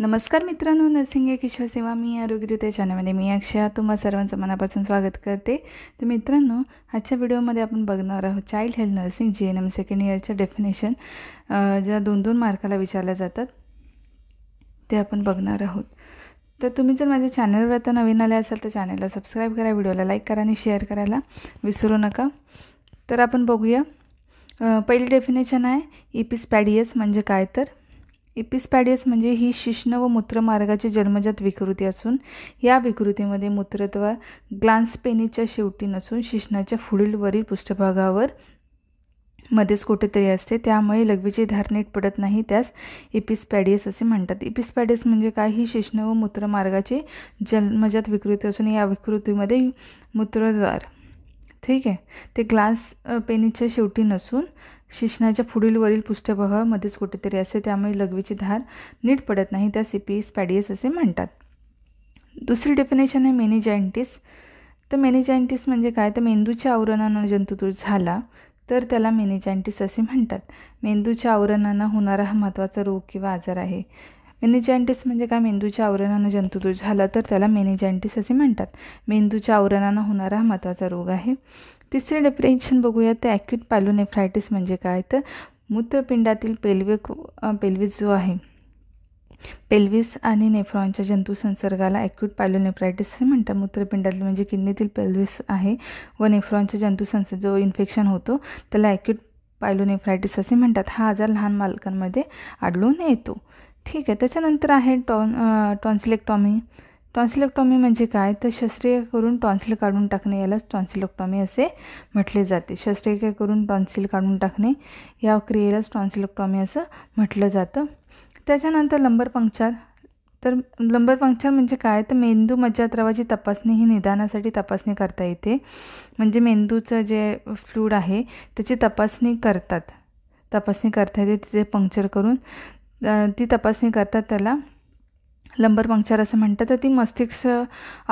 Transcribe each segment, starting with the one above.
नमस्कार मित्रांनो नर्सिंग या किशोर सेवा मी या चॅनलमध्ये मी अक्षया तुम्हा सर्वांचं मनापासून स्वागत करते तर मित्रांनो आजच्या व्हिडिओमध्ये आपण बघणार आहोत child health nursing G N M second इयरच्या डेफिनेशन ज्या दोन दोन मार्काला विचारल्या जातात ते आपण बघणार आहोत तर तुम्ही जर माझ्या चॅनलवर आता नवीन आले असाल तर चॅनलला सबस्क्राईब करा व्हिडिओला लाईक करा आणि शेअर करायला विसरू नका तर आपण बघूया पहिली डेफिनेशन आहे इपिस पॅडियस म्हणजे काय तर इपिस्पॅडियस म्हणजे ही शिश्न व मूत्रमार्गाची जन्मजात विकृती असून या विकृतीमध्ये मूत्रत्व ग्लान्सपेनीच्या शेवटी नसून शिश्नाच्या पुढील वरील पृष्ठभागावर मध्येच कुठेतरी असते त्यामुळे लघवीची धार नीट पडत नाही त्यास इपिस्पॅडियस असे म्हणतात इपिस्पॅडियस म्हणजे काय ही शिश्न व मूत्रमार्गाची जन्मजात विकृती असून या विकृतीमध्ये मूत्रद्वार ठीक आहे ते ग्लान्स पेनीच्या शेवटी नसून शिशनाच्या पुढील वरील पृष्ठभागामध्येच कुठेतरी असते त्यामुळे लघवीची धार नीट पडत नाही त्या सीपी स्पॅडियस असे म्हणतात दुसरी डेफिनेशन आहे मेनिजायंटिस तर मेनीजायंटिस म्हणजे काय तर मेंदूच्या आवरणानं जंतुदूर झाला तर त्याला मेनीजायंटिस असे म्हणतात मेंदूच्या आवरणानं होणारा हा महत्त्वाचा रोग किंवा आजार आहे मेनिजायंटिस म्हणजे काय मेंदूच्या आवरणानं जंतुदूष झाला तर त्याला मेनिजायंटिस असे म्हणतात मेंदूच्या आवरणानं होणारा हा महत्त्वाचा रोग आहे तिसरे डिप्रेशन बघूया तर ॲक्यूट पॅलोनेफ्रायटिस म्हणजे काय तर मूत्रपिंडातील पेल्विक पेल्विस जो आहे पेल्विस आणि नेफ्रॉनच्या जंतू संसर्गाला ॲक्यूट पॅलोनेफ्रायटिस असे म्हणतात मूत्रपिंडातील म्हणजे किडनीतील पेल्विस आहे व नेफ्रॉनच्या जंतू जो इन्फेक्शन होतो त्याला ॲक्यूट पायलोनेफ्रायटिस असे म्हणतात हा आजार लहान मालकांमध्ये आढळून येतो ठीक आहे त्याच्यानंतर आहे टॉन टॉन्सिलेक्टॉमी टॉन्सिलेक्टॉमी म्हणजे काय तर शस्त्रीय करून टॉन्सिल काढून टाकणे यालाच टॉन्सिलेक्टॉमी असे म्हटले जाते शस्त्रीय करून टॉन्सिल काढून टाकणे या क्रियेलाच टॉन्सिलेक्टॉमी असं म्हटलं जातं त्याच्यानंतर लंबर पंक्चर तर लंबर पंक्चर म्हणजे काय तर मेंदू मज्जाद्रवाची तपासणी ही निदानासाठी तपासणी करता येते म्हणजे मेंदूचं जे फ्लूड आहे त्याची तपासणी करतात तपासणी करता येते तिथे पंक्चर करून ती तपासणी करतात त्याला लंबर पंक्चर असं म्हणतात तर ती मस्तिष्क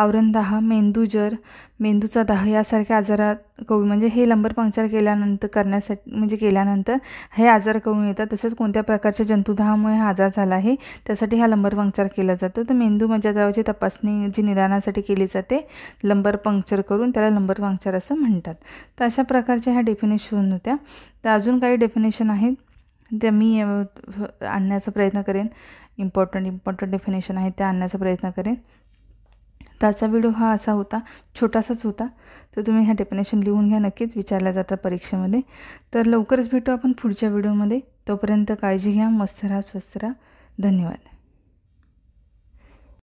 आवरणदाह मेंदूजर मेंदूचा दाह यासारख्या आजारात कमी म्हणजे हे लंबर पंक्चर केल्यानंतर करण्यासाठी म्हणजे केल्यानंतर हे आजार कमी येतात तसंच कोणत्या प्रकारच्या जंतुदाहामुळे हा आजार झाला आहे त्यासाठी हा लंबर पंक्चर केला जातो तर मेंदू मज्जाद्रवाची तपासणी जी निदानासाठी केली जाते लंबर पंक्चर करून त्याला लंबर पंक्चर असं म्हणतात तर अशा प्रकारच्या ह्या डेफिनेशन होत्या तर अजून काही डेफिनेशन आहेत त्या मी आणण्याचा प्रयत्न करेन इम्पॉर्टंट इम्पॉर्टंट डेफिनेशन आहे त्या आणण्याचा प्रयत्न करेन त्याचा व्हिडिओ हा असा होता छोटासाच होता तर तुम्ही ह्या डेफिनेशन लिहून घ्या नक्कीच विचारल्या जातात परीक्षेमध्ये तर लवकरच भेटू आपण पुढच्या व्हिडिओमध्ये तोपर्यंत काळजी घ्या मस्त राहा स्वस्त राहा धन्यवाद